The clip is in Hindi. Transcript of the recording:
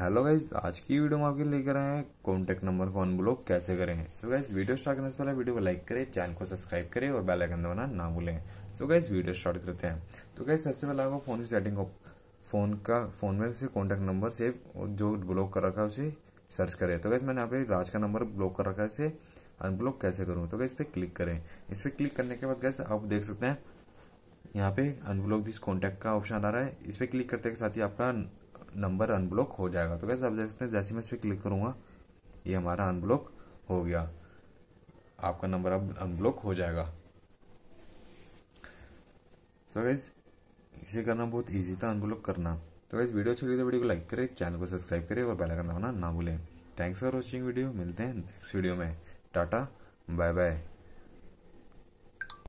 हेलो गाइज आज की वीडियो में आपके लेकर आए हैं कॉन्टैक्ट नंबर को अनब्लॉक कैसे करें सो गाइज वीडियो स्टार्ट करने से पहले वीडियो को लाइक करें चैनल को सब्सक्राइब करें और बेल आइकन दबाना ना भूलें सो गाइज वीडियो स्टार्ट करते हैं तो गाइज सबसे पहले आपको फोन की सेटिंग फोन का फोन में उसे कॉन्टैक्ट नंबर सेव जो ब्लॉक कर रखा है उसे सर्च करें तो गाइज मैंने यहाँ पे राज का नंबर ब्लॉक कर रखा है इसे अनब्लॉक कैसे करूँ तो गाइज पे क्लिक करें इस पर क्लिक करने के बाद गैस आप देख सकते हैं यहाँ पे अनब्लॉक दिस कॉन्टैक्ट का ऑप्शन आ रहा है इस पर क्लिक करते के साथ ही आपका नंबर अनब्लॉक हो जाएगा तो कैसे आप देख सकते हैं जैसे मैं इस पर क्लिक करूँगा ये हमारा अनब्लॉक हो गया आपका नंबर अब अनब्लॉक हो जाएगा सो so गैस इसे करना बहुत ईजी था अनब्लॉक करना तो गैस वीडियो अच्छी लगी तो वीडियो को लाइक करें चैनल को सब्सक्राइब करें और बेल आइकन दबाना ना भूलें थैंक्स फॉर वॉचिंग वीडियो मिलते हैं नेक्स्ट वीडियो में टाटा बाय बाय